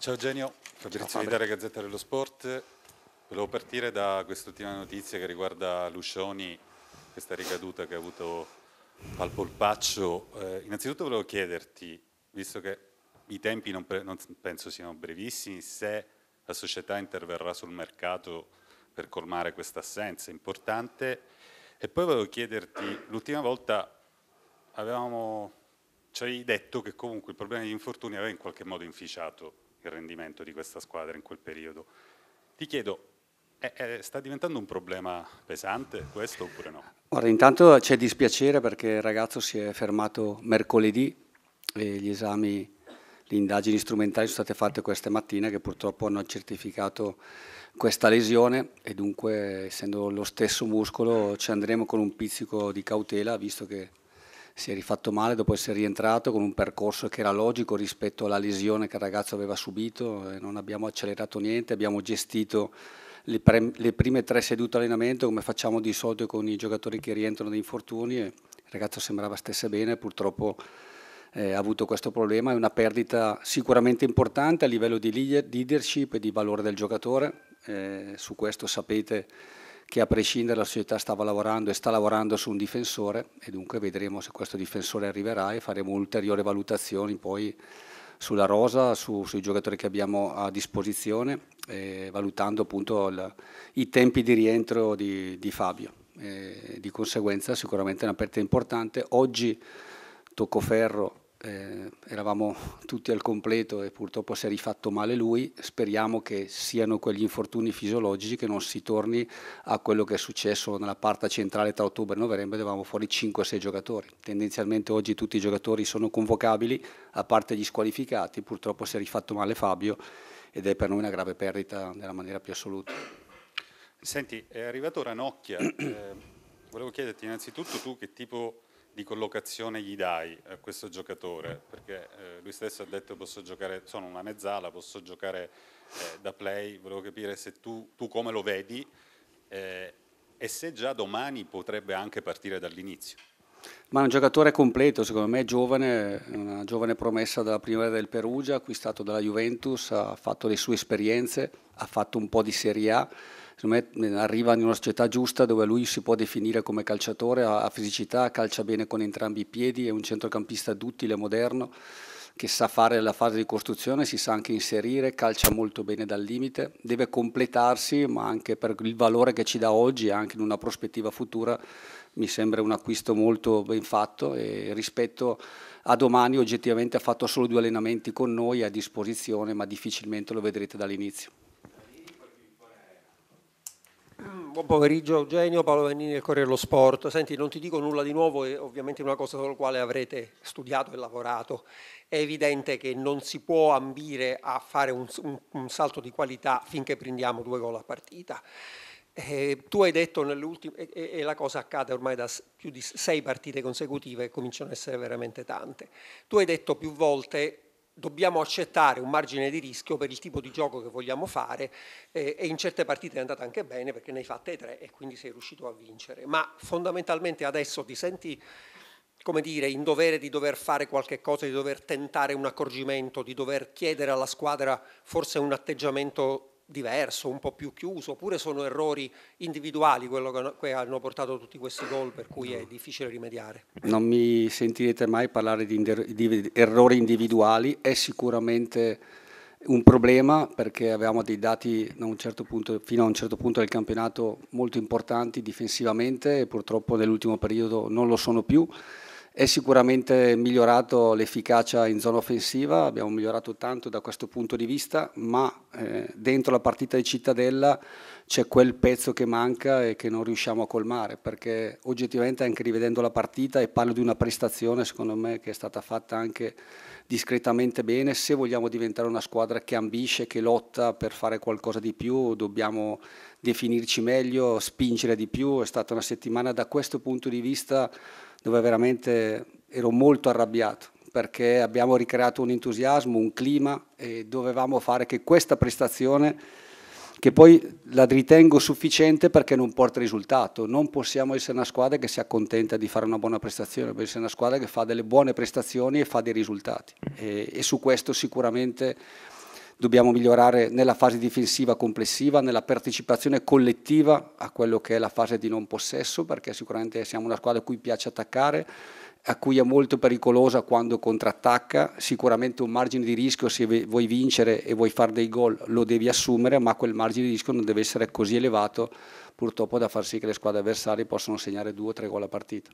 Ciao Eugenio, Fabrizio Vidare, Gazzetta dello Sport. Volevo partire da quest'ultima notizia che riguarda Lucioni, questa ricaduta che ha avuto al polpaccio. Eh, innanzitutto volevo chiederti, visto che i tempi non, non penso siano brevissimi, se la società interverrà sul mercato per colmare questa assenza importante. E poi volevo chiederti, l'ultima volta avevamo, ci hai detto che comunque il problema degli infortuni aveva in qualche modo inficiato il rendimento di questa squadra in quel periodo. Ti chiedo, eh, eh, sta diventando un problema pesante questo oppure no? Guarda, intanto c'è dispiacere perché il ragazzo si è fermato mercoledì e gli esami, le indagini strumentali sono state fatte questa mattina che purtroppo hanno certificato questa lesione e dunque essendo lo stesso muscolo ci andremo con un pizzico di cautela visto che si è rifatto male dopo essere rientrato con un percorso che era logico rispetto alla lesione che il ragazzo aveva subito, non abbiamo accelerato niente, abbiamo gestito le, pre, le prime tre sedute allenamento come facciamo di solito con i giocatori che rientrano da infortuni e il ragazzo sembrava stesse bene, purtroppo eh, ha avuto questo problema, è una perdita sicuramente importante a livello di leadership e di valore del giocatore, eh, su questo sapete che a prescindere la società stava lavorando e sta lavorando su un difensore e dunque vedremo se questo difensore arriverà e faremo ulteriori valutazioni poi sulla rosa, su, sui giocatori che abbiamo a disposizione, eh, valutando appunto il, i tempi di rientro di, di Fabio. Eh, di conseguenza sicuramente è una perdita importante. Oggi Toccoferro eh, eravamo tutti al completo e purtroppo si è rifatto male lui, speriamo che siano quegli infortuni fisiologici che non si torni a quello che è successo nella parte centrale tra ottobre e novembre, avevamo fuori 5-6 giocatori, tendenzialmente oggi tutti i giocatori sono convocabili a parte gli squalificati, purtroppo si è rifatto male Fabio ed è per noi una grave perdita nella maniera più assoluta. Senti, è arrivato Ranocchia, eh, volevo chiederti innanzitutto tu che tipo di collocazione gli dai a questo giocatore? Perché eh, lui stesso ha detto posso giocare, sono una mezzala, posso giocare eh, da play, volevo capire se tu, tu come lo vedi eh, e se già domani potrebbe anche partire dall'inizio. Ma è un giocatore completo, secondo me giovane, una giovane promessa dalla primavera del Perugia, acquistato dalla Juventus, ha fatto le sue esperienze, ha fatto un po' di Serie A, me, eh, arriva in una società giusta dove lui si può definire come calciatore, ha, ha fisicità, calcia bene con entrambi i piedi, è un centrocampista duttile, moderno, che sa fare la fase di costruzione, si sa anche inserire, calcia molto bene dal limite, deve completarsi, ma anche per il valore che ci dà oggi anche in una prospettiva futura mi sembra un acquisto molto ben fatto e rispetto a domani oggettivamente ha fatto solo due allenamenti con noi a disposizione, ma difficilmente lo vedrete dall'inizio. Mm, buon pomeriggio Eugenio, Paolo Vannini del Corriere dello Sport. Senti, non ti dico nulla di nuovo, è ovviamente una cosa sulla quale avrete studiato e lavorato. È evidente che non si può ambire a fare un, un, un salto di qualità finché prendiamo due gol a partita. Eh, tu hai detto nelle ultime, e, e, la cosa accade ormai da più di sei partite consecutive e cominciano ad essere veramente tante. Tu hai detto più volte dobbiamo accettare un margine di rischio per il tipo di gioco che vogliamo fare eh, e in certe partite è andata anche bene perché ne hai fatte tre e quindi sei riuscito a vincere. Ma fondamentalmente adesso ti senti come dire, in dovere di dover fare qualche cosa, di dover tentare un accorgimento, di dover chiedere alla squadra forse un atteggiamento diverso, un po' più chiuso, oppure sono errori individuali quello che hanno portato tutti questi gol per cui è difficile rimediare? Non mi sentirete mai parlare di, errori individuali, è sicuramente un problema perché avevamo dei dati certo punto, fino a un certo punto del campionato molto importanti difensivamente e purtroppo nell'ultimo periodo non lo sono più. È sicuramente migliorato l'efficacia in zona offensiva, abbiamo migliorato tanto da questo punto di vista, ma eh, dentro la partita di Cittadella c'è quel pezzo che manca e che non riusciamo a colmare, perché oggettivamente anche rivedendo la partita e parlo di una prestazione secondo me che è stata fatta anche discretamente bene, se vogliamo diventare una squadra che ambisce, che lotta per fare qualcosa di più, dobbiamo definirci meglio, spingere di più, è stata una settimana da questo punto di vista dove veramente ero molto arrabbiato perché abbiamo ricreato un entusiasmo, un clima e dovevamo fare che questa prestazione, che poi la ritengo sufficiente perché non porta risultato, non possiamo essere una squadra che si accontenta di fare una buona prestazione, dobbiamo essere una squadra che fa delle buone prestazioni e fa dei risultati e, e su questo sicuramente dobbiamo migliorare nella fase difensiva complessiva, nella partecipazione collettiva a quello che è la fase di non possesso, perché sicuramente siamo una squadra a cui piace attaccare, a cui è molto pericolosa quando contrattacca, sicuramente un margine di rischio se vuoi vincere e vuoi fare dei gol lo devi assumere, ma quel margine di rischio non deve essere così elevato purtroppo da far sì che le squadre avversarie possano segnare due o tre gol a partita.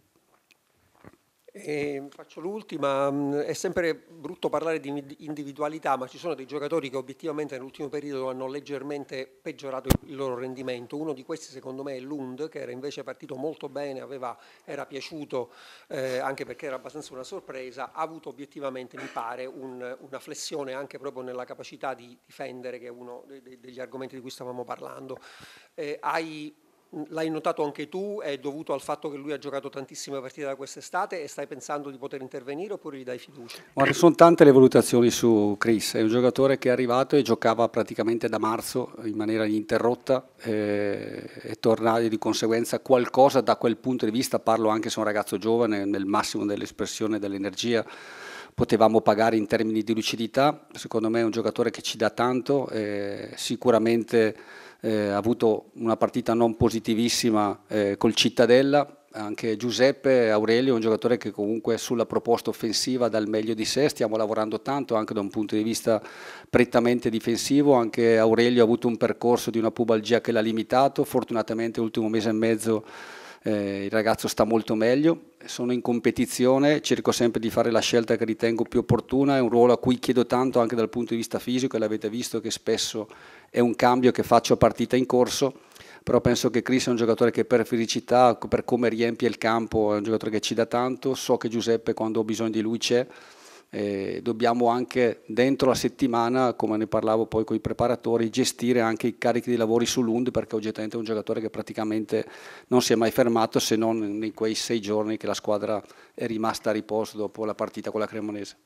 E ehm, faccio l'ultima, mm, è sempre brutto parlare di individualità, ma ci sono dei giocatori che obiettivamente nell'ultimo periodo hanno leggermente peggiorato il loro rendimento. Uno di questi secondo me è Lund, che era invece partito molto bene, aveva, era piaciuto eh, anche perché era abbastanza una sorpresa, ha avuto obiettivamente, mi pare, un, una flessione anche proprio nella capacità di difendere, che è uno degli argomenti di cui stavamo parlando. Eh, hai l'hai notato anche tu, è dovuto al fatto che lui ha giocato tantissime partite da quest'estate e stai pensando di poter intervenire oppure gli dai fiducia? Guarda, sono tante le valutazioni su Chris, è un giocatore che è arrivato e giocava praticamente da marzo in maniera ininterrotta eh, e tornare di conseguenza qualcosa da quel punto di vista, parlo anche se è un ragazzo giovane nel massimo dell'espressione dell'energia potevamo pagare in termini di lucidità, secondo me è un giocatore che ci dà tanto, eh, sicuramente eh, ha avuto una partita non positivissima eh, col Cittadella, anche Giuseppe Aurelio è un giocatore che comunque sulla proposta offensiva dà il meglio di sé, stiamo lavorando tanto anche da un punto di vista prettamente difensivo, anche Aurelio ha avuto un percorso di una pubalgia che l'ha limitato, fortunatamente l'ultimo mese e mezzo eh, il ragazzo sta molto meglio, sono in competizione, cerco sempre di fare la scelta che ritengo più opportuna, è un ruolo a cui chiedo tanto anche dal punto di vista fisico e l'avete visto che spesso è un cambio che faccio a partita in corso, però penso che Chris è un giocatore che per felicità, per come riempie il campo, è un giocatore che ci dà tanto, so che Giuseppe quando ho bisogno di lui c'è eh, dobbiamo anche dentro la settimana, come ne parlavo poi con i preparatori, gestire anche i carichi di lavori sull'UND perché oggettivamente è un giocatore che praticamente non si è mai fermato se non in quei sei giorni che la squadra è rimasta a riposo dopo la partita con la Cremonese.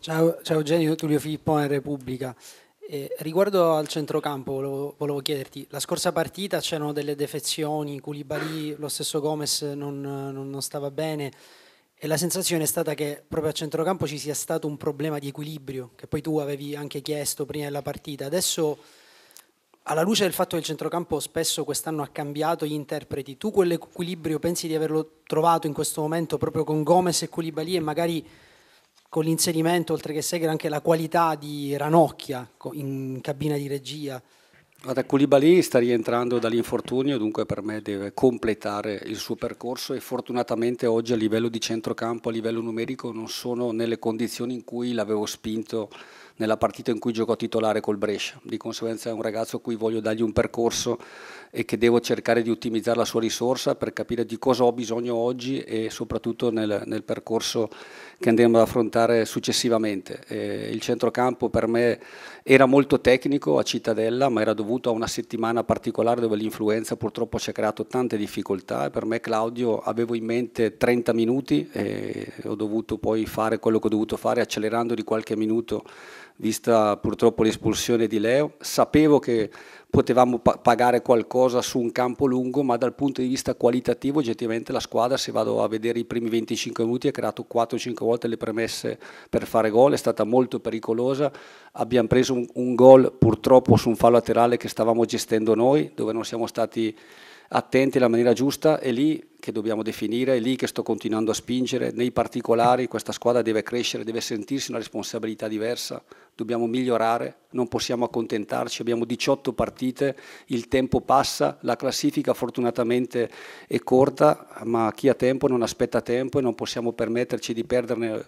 Ciao, ciao Eugenio, Tullio Filippo in Repubblica. Eh, riguardo al centrocampo volevo, volevo, chiederti, la scorsa partita c'erano delle defezioni, Culibali, lo stesso Gomez non, non, non stava bene, e la sensazione è stata che proprio a centrocampo ci sia stato un problema di equilibrio, che poi tu avevi anche chiesto prima della partita. Adesso, alla luce del fatto che il centrocampo spesso quest'anno ha cambiato gli interpreti, tu quell'equilibrio pensi di averlo trovato in questo momento proprio con Gomez e Colibali e magari con l'inserimento, oltre che Segre, anche la qualità di Ranocchia in cabina di regia? Guarda, Koulibaly sta rientrando dall'infortunio, dunque per me deve completare il suo percorso e fortunatamente oggi a livello di centrocampo, a livello numerico, non sono nelle condizioni in cui l'avevo spinto nella partita in cui giocò titolare col Brescia. Di conseguenza è un ragazzo a cui voglio dargli un percorso e che devo cercare di ottimizzare la sua risorsa per capire di cosa ho bisogno oggi e soprattutto nel, nel percorso che andremo ad affrontare successivamente. Eh, il centrocampo per me era molto tecnico a Cittadella, ma era dovuto a una settimana particolare dove l'influenza purtroppo ci ha creato tante difficoltà e per me Claudio avevo in mente 30 minuti e ho dovuto poi fare quello che ho dovuto fare accelerando di qualche minuto vista purtroppo l'espulsione di Leo. Sapevo che potevamo pa pagare qualcosa su un campo lungo, ma dal punto di vista qualitativo oggettivamente la squadra, se vado a vedere i primi 25 minuti, ha creato 4-5 volte le premesse per fare gol, è stata molto pericolosa. Abbiamo preso un, un gol purtroppo su un fallo laterale che stavamo gestendo noi, dove non siamo stati attenti alla maniera giusta, è lì che dobbiamo definire, è lì che sto continuando a spingere, nei particolari questa squadra deve crescere, deve sentirsi una responsabilità diversa, dobbiamo migliorare, non possiamo accontentarci, abbiamo 18 partite, il tempo passa, la classifica fortunatamente è corta, ma chi ha tempo non aspetta tempo e non possiamo permetterci di perderne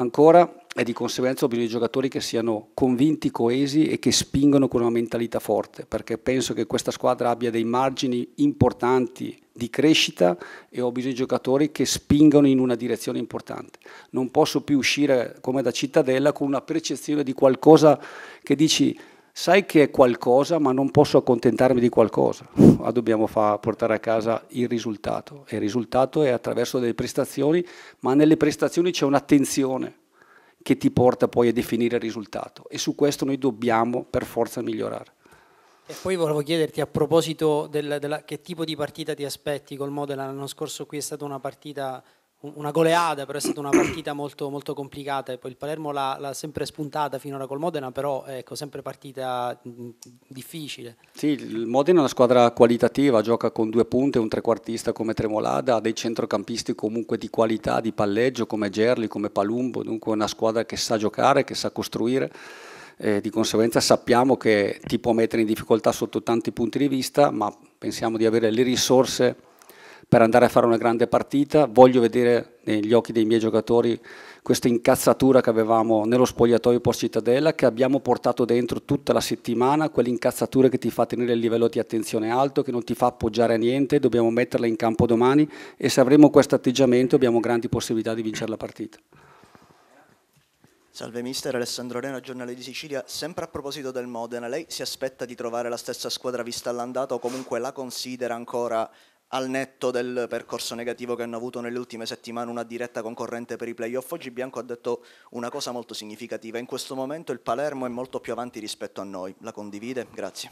Ancora e di conseguenza ho bisogno di giocatori che siano convinti, coesi e che spingano con una mentalità forte, perché penso che questa squadra abbia dei margini importanti di crescita e ho bisogno di giocatori che spingano in una direzione importante. Non posso più uscire come da cittadella con una percezione di qualcosa che dici sai che è qualcosa ma non posso accontentarmi di qualcosa, ma ah, dobbiamo fa, portare a casa il risultato e il risultato è attraverso delle prestazioni, ma nelle prestazioni c'è un'attenzione che ti porta poi a definire il risultato e su questo noi dobbiamo per forza migliorare. E poi volevo chiederti a proposito del, della, che tipo di partita ti aspetti col Modena, l'anno scorso qui è stata una partita una goleada, però è stata una partita molto, molto complicata. poi il Palermo l'ha, l'ha, sempre spuntata finora col Modena, però ecco, sempre partita difficile. Sì, il Modena è una squadra qualitativa, gioca con due punte, un trequartista come Tremolada, ha dei centrocampisti comunque di qualità, di palleggio come Gerli, come Palumbo, dunque è una squadra che sa giocare, che sa costruire. Eh, di conseguenza sappiamo che ti può mettere in difficoltà sotto tanti punti di vista, ma pensiamo di avere le risorse per andare a fare una grande partita, voglio vedere negli occhi dei miei giocatori questa incazzatura che avevamo nello spogliatoio post Cittadella, che abbiamo portato dentro tutta la settimana, quell'incazzatura che ti fa tenere il livello di attenzione alto, che non ti fa appoggiare a niente, dobbiamo metterla in campo domani e se avremo questo atteggiamento abbiamo grandi possibilità di vincere la partita. Salve mister, Alessandro Reno, giornale di Sicilia. Sempre a proposito del Modena, lei si aspetta di trovare la stessa squadra vista all'andata o comunque la considera ancora al netto del percorso negativo che hanno avuto nelle ultime settimane una diretta concorrente per i playoff, oggi Bianco ha detto una cosa molto significativa. In questo momento il Palermo è molto più avanti rispetto a noi. La condivide? Grazie.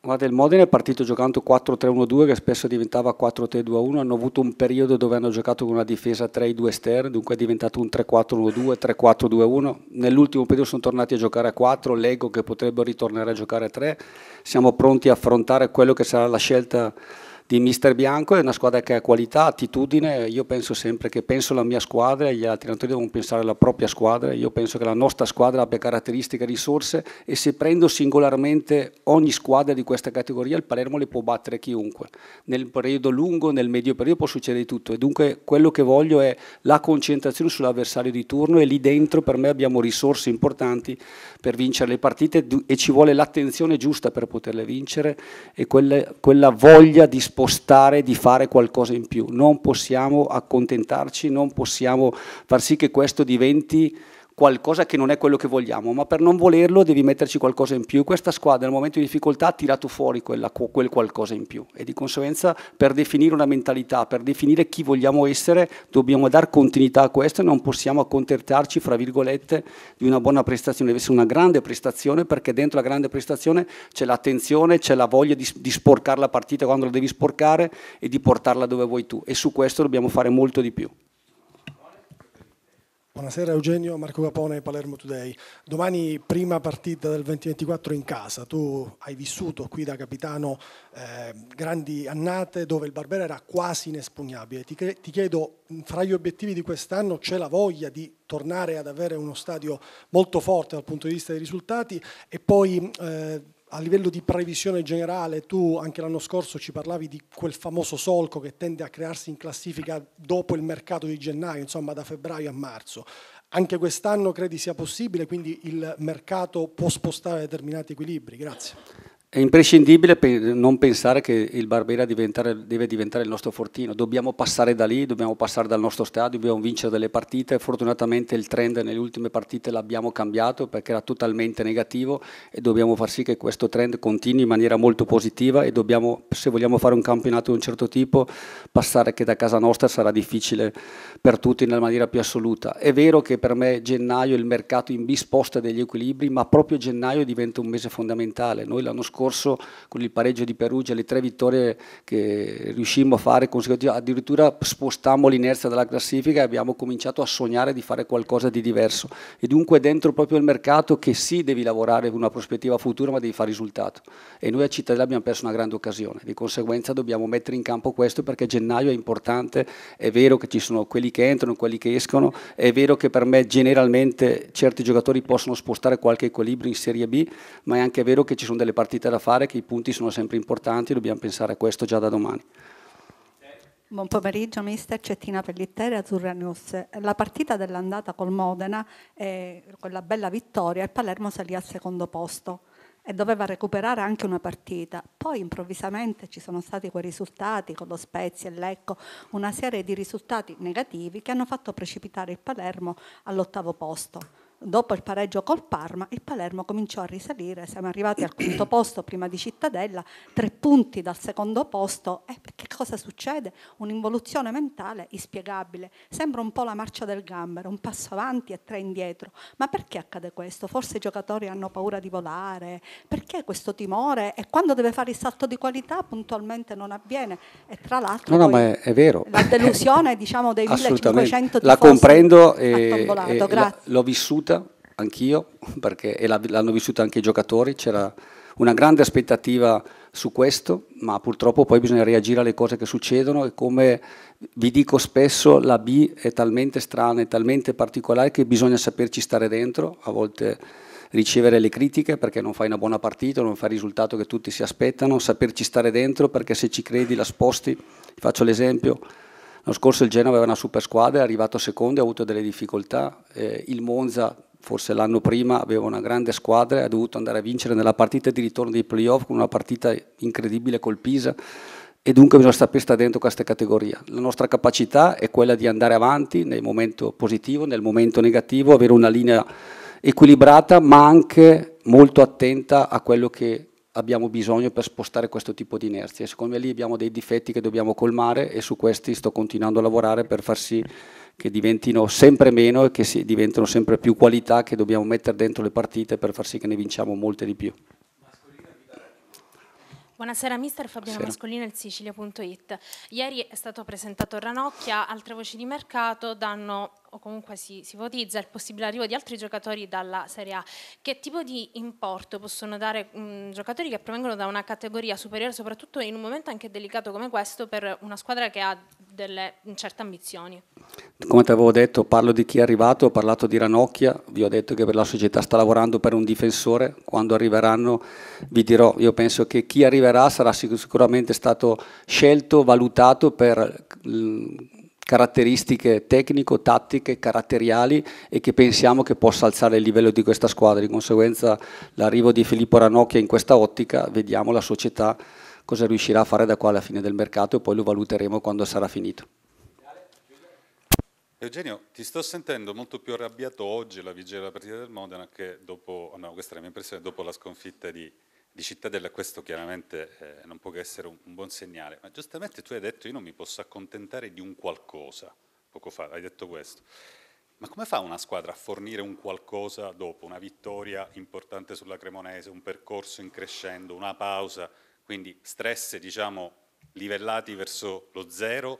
Guarda il Modena è partito giocando 4-3-1-2 che spesso diventava 4-3-2-1, hanno avuto un periodo dove hanno giocato con una difesa 3-2 esterni, dunque è diventato un 3-4-1-2, 3-4-2-1, nell'ultimo periodo sono tornati a giocare a 4, leggo che potrebbero ritornare a giocare a 3, siamo pronti a affrontare quello che sarà la scelta di mister Bianco, è una squadra che ha qualità, attitudine, io penso sempre che penso alla mia squadra, e gli altri allenatori devono pensare alla propria squadra, io penso che la nostra squadra abbia caratteristiche, e risorse e se prendo singolarmente ogni squadra di questa categoria il Palermo le può battere chiunque, nel periodo lungo, nel medio periodo può succedere di tutto e dunque quello che voglio è la concentrazione sull'avversario di turno e lì dentro per me abbiamo risorse importanti per vincere le partite e ci vuole l'attenzione giusta per poterle vincere e quella voglia di spostare, di fare qualcosa in più. Non possiamo accontentarci, non possiamo far sì che questo diventi qualcosa che non è quello che vogliamo, ma per non volerlo devi metterci qualcosa in più. Questa squadra nel momento di difficoltà ha tirato fuori quella, quel qualcosa in più e di conseguenza per definire una mentalità, per definire chi vogliamo essere, dobbiamo dar continuità a questo e non possiamo accontentarci, fra virgolette, di una buona prestazione. Deve essere una grande prestazione perché dentro la grande prestazione c'è l'attenzione, c'è la voglia di, di sporcare la partita quando la devi sporcare e di portarla dove vuoi tu e su questo dobbiamo fare molto di più. Buonasera Eugenio, Marco Capone, Palermo Today. Domani prima partita del 2024 in casa. Tu hai vissuto qui da capitano eh, grandi annate dove il Barbera era quasi inespugnabile. Ti, ti chiedo, fra gli obiettivi di quest'anno c'è la voglia di tornare ad avere uno stadio molto forte dal punto di vista dei risultati e poi eh, a livello di previsione generale, tu anche l'anno scorso ci parlavi di quel famoso solco che tende a crearsi in classifica dopo il mercato di gennaio, insomma da febbraio a marzo. Anche quest'anno credi sia possibile, quindi il mercato può spostare determinati equilibri? Grazie. È imprescindibile non pensare che il Barbera diventare, deve diventare il nostro fortino, dobbiamo passare da lì, dobbiamo passare dal nostro stadio, dobbiamo vincere delle partite, fortunatamente il trend nelle ultime partite l'abbiamo cambiato perché era totalmente negativo e dobbiamo far sì che questo trend continui in maniera molto positiva e dobbiamo, se vogliamo fare un campionato di un certo tipo, passare che da casa nostra sarà difficile per tutti nella maniera più assoluta. È vero che per me gennaio il mercato in bisposta degli equilibri, ma proprio gennaio diventa un mese fondamentale, noi l'anno scorso scorso con il pareggio di Perugia, le tre vittorie che riuscimmo a fare consecutive, addirittura spostammo l'inerzia della classifica e abbiamo cominciato a sognare di fare qualcosa di diverso. E dunque dentro proprio il mercato che sì devi lavorare con una prospettiva futura ma devi fare risultato. E noi a Cittadella abbiamo perso una grande occasione, di conseguenza dobbiamo mettere in campo questo perché gennaio è importante, è vero che ci sono quelli che entrano, quelli che escono, è vero che per me generalmente certi giocatori possono spostare qualche equilibrio in Serie B, ma è anche vero che ci sono delle partite partita da fare, che i punti sono sempre importanti, dobbiamo pensare a questo già da domani. Buon pomeriggio mister Cettina Pellittera, Azzurra News. La partita dell'andata col Modena, eh, con la bella vittoria, il Palermo salì al secondo posto e doveva recuperare anche una partita. Poi improvvisamente ci sono stati quei risultati con lo Spezia e Lecco, una serie di risultati negativi che hanno fatto precipitare il Palermo all'ottavo posto dopo il pareggio col Parma, il Palermo cominciò a risalire, siamo arrivati al quinto posto prima di Cittadella, tre punti dal secondo posto. E che cosa succede? Un'involuzione mentale inspiegabile. Sembra un po' la marcia del gambero, un passo avanti e tre indietro. Ma perché accade questo? Forse i giocatori hanno paura di volare? Perché questo timore? E quando deve fare il salto di qualità puntualmente non avviene. E tra l'altro... No, no, ma è, è vero. La delusione diciamo, dei 1500 tifosi La comprendo e, e l'ho vissuto anch'io, perché l'hanno vissuto anche i giocatori, c'era una grande aspettativa su questo, ma purtroppo poi bisogna reagire alle cose che succedono e come vi dico spesso la B è talmente strana, è talmente particolare che bisogna saperci stare dentro, a volte ricevere le critiche perché non fai una buona partita, non fai il risultato che tutti si aspettano, saperci stare dentro perché se ci credi la sposti, faccio l'esempio, l'anno scorso il Genova aveva una super squadra, è arrivato secondo e ha avuto delle difficoltà, eh, il Monza forse l'anno prima aveva una grande squadra e ha dovuto andare a vincere nella partita di ritorno dei playoff con una partita incredibile col Pisa e dunque bisogna sapere stare dentro questa categoria. La nostra capacità è quella di andare avanti nel momento positivo, nel momento negativo, avere una linea equilibrata ma anche molto attenta a quello che abbiamo bisogno per spostare questo tipo di inerzia. Secondo me lì abbiamo dei difetti che dobbiamo colmare e su questi sto continuando a lavorare per far sì che diventino sempre meno e che si, diventano sempre più qualità che dobbiamo mettere dentro le partite per far sì che ne vinciamo molte di più. Buonasera mister, Fabiana Mascolino il Sicilia.it. Ieri è stato presentato Ranocchia, altre voci di mercato danno o comunque si, si ipotizza il possibile arrivo di altri giocatori dalla Serie A. Che tipo di importo possono dare mh, mm, giocatori che provengono da una categoria superiore, soprattutto in un momento anche delicato come questo per una squadra che ha delle mm, certe ambizioni. Come ti avevo detto, parlo di chi è arrivato, ho parlato di Ranocchia, vi ho detto che la società sta lavorando per un difensore, quando arriveranno vi dirò, io penso che chi arriverà sarà sicuramente stato scelto, valutato per mm, caratteristiche tecnico, tattiche, caratteriali e che pensiamo che possa alzare il livello di questa squadra. Di conseguenza l'arrivo di Filippo Ranocchia in questa ottica, vediamo la società cosa riuscirà a fare da qua alla fine del mercato e poi lo valuteremo quando sarà finito. Eugenio, ti sto sentendo molto più arrabbiato oggi alla vigilia della partita del Modena che dopo, no, questa è la mia impressione, dopo la sconfitta di, di Cittadella, questo chiaramente eh, non può che essere un, un, buon segnale, ma giustamente tu hai detto io non mi posso accontentare di un qualcosa, poco fa hai detto questo, ma come fa una squadra a fornire un qualcosa dopo una vittoria importante sulla Cremonese, un percorso in crescendo, una pausa? quindi stress diciamo, livellati verso lo zero,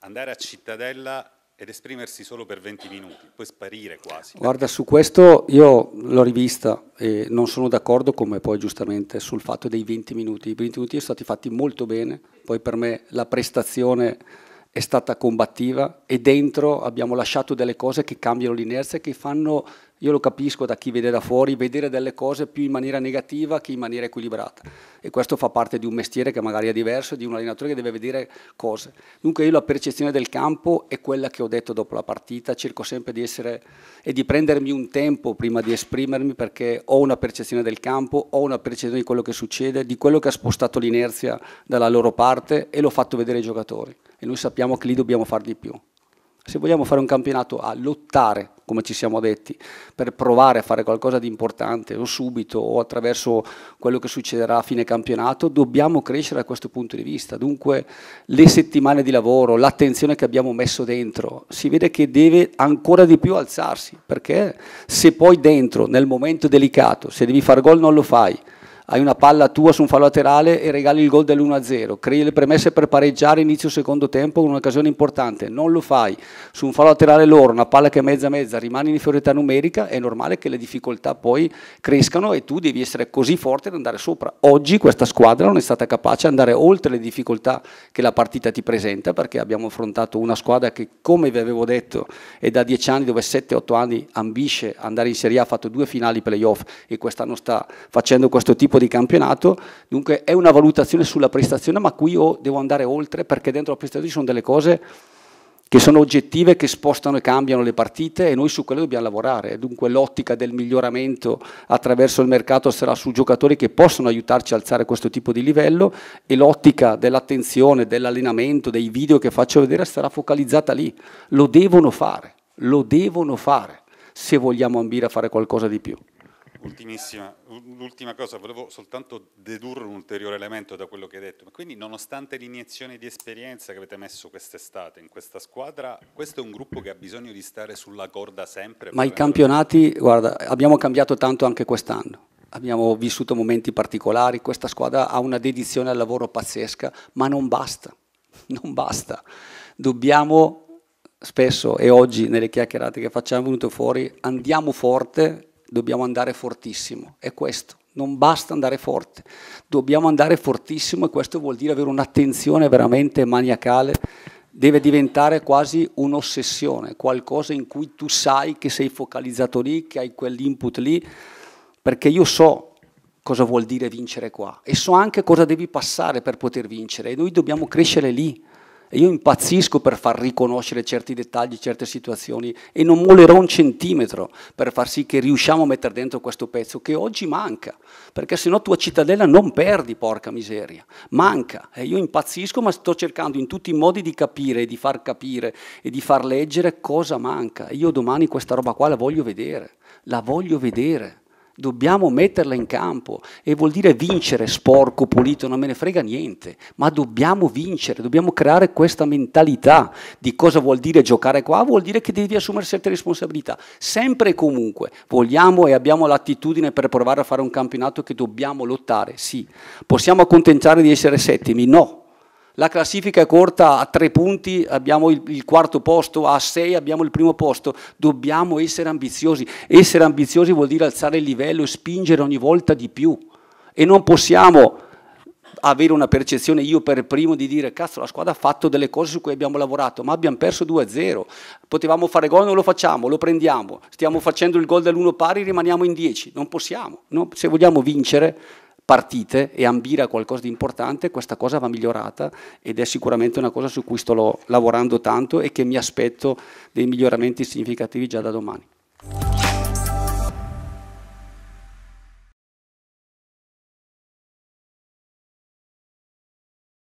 andare a Cittadella ed esprimersi solo per 20 minuti, poi sparire quasi. Guarda, su questo io l'ho rivista e non sono d'accordo come poi giustamente sul fatto dei 20 minuti. I 20 minuti sono stati fatti molto bene, poi per me la prestazione è stata combattiva e dentro abbiamo lasciato delle cose che cambiano l'inerzia e che fanno io lo capisco da chi vede da fuori, vedere delle cose più in maniera negativa che in maniera equilibrata. E questo fa parte di un mestiere che magari è diverso, di un allenatore che deve vedere cose. Dunque io la percezione del campo è quella che ho detto dopo la partita, cerco sempre di essere e di prendermi un tempo prima di esprimermi perché ho una percezione del campo, ho una percezione di quello che succede, di quello che ha spostato l'inerzia dalla loro parte e l'ho fatto vedere ai giocatori. E noi sappiamo che lì dobbiamo fare di più. Se vogliamo fare un campionato a lottare, come ci siamo detti, per provare a fare qualcosa di importante o subito o attraverso quello che succederà a fine campionato, dobbiamo crescere da questo punto di vista. Dunque le settimane di lavoro, l'attenzione che abbiamo messo dentro, si vede che deve ancora di più alzarsi, perché se poi dentro, nel momento delicato, se devi fare gol non lo fai, hai una palla tua su un fallo laterale e regali il gol dell'1-0, crei le premesse per pareggiare inizio secondo tempo con un'occasione importante, non lo fai, su un fallo laterale loro, una palla che è mezza mezza, rimani in inferiorità numerica, è normale che le difficoltà poi crescano e tu devi essere così forte ad andare sopra. Oggi questa squadra non è stata capace di andare oltre le difficoltà che la partita ti presenta perché abbiamo affrontato una squadra che come vi avevo detto è da 10 anni dove 7-8 anni ambisce andare in Serie A, ha fatto due finali playoff e quest'anno sta facendo questo tipo sviluppo di campionato, dunque è una valutazione sulla prestazione, ma qui io devo andare oltre perché dentro la prestazione ci sono delle cose che sono oggettive, che spostano e cambiano le partite e noi su quelle dobbiamo lavorare. Dunque l'ottica del miglioramento attraverso il mercato sarà su giocatori che possono aiutarci a alzare questo tipo di livello e l'ottica dell'attenzione, dell'allenamento, dei video che faccio vedere sarà focalizzata lì. Lo devono fare, lo devono fare se vogliamo ambire a fare qualcosa di più. Ultimissima, l'ultima cosa, volevo soltanto dedurre un ulteriore elemento da quello che hai detto, ma quindi nonostante l'iniezione di esperienza che avete messo quest'estate in questa squadra, questo è un gruppo che ha bisogno di stare sulla corda sempre? Ma i campionati, la... guarda, abbiamo cambiato tanto anche quest'anno, abbiamo vissuto momenti particolari, questa squadra ha una dedizione al lavoro pazzesca, ma non basta, non basta, dobbiamo spesso e oggi nelle chiacchierate che facciamo venuto fuori, andiamo forte dobbiamo andare fortissimo, è questo. Non basta andare forte, dobbiamo andare fortissimo e questo vuol dire avere un'attenzione veramente maniacale, deve diventare quasi un'ossessione, qualcosa in cui tu sai che sei focalizzato lì, che hai quell'input lì, perché io so cosa vuol dire vincere qua e so anche cosa devi passare per poter vincere e noi dobbiamo crescere lì. Io impazzisco per far riconoscere certi dettagli, certe situazioni e non molerò un centimetro per far sì che riusciamo a mettere dentro questo pezzo che oggi manca, perché sennò tua cittadella non perdi, porca miseria, manca. E io impazzisco ma sto cercando in tutti i modi di capire, di far capire e di far leggere cosa manca. E io domani questa roba qua la voglio vedere, la voglio vedere. Dobbiamo metterla in campo e vuol dire vincere, sporco, pulito, non me ne frega niente, ma dobbiamo vincere, dobbiamo creare questa mentalità di cosa vuol dire giocare qua, vuol dire che devi assumere certe responsabilità, sempre e comunque vogliamo e abbiamo l'attitudine per provare a fare un campionato che dobbiamo lottare, sì. Possiamo accontentare di essere settimi? No, la classifica è corta a tre punti, abbiamo il, il, quarto posto, a sei abbiamo il primo posto. Dobbiamo essere ambiziosi. Essere ambiziosi vuol dire alzare il livello e spingere ogni volta di più. E non possiamo avere una percezione io per primo di dire cazzo la squadra ha fatto delle cose su cui abbiamo lavorato ma abbiamo perso 2-0 potevamo fare gol non lo facciamo lo prendiamo stiamo facendo il gol dell'1 pari rimaniamo in 10 non possiamo no? se vogliamo vincere partite e ambire a qualcosa di importante, questa cosa va migliorata ed è sicuramente una cosa su cui sto lavorando tanto e che mi aspetto dei miglioramenti significativi già da domani.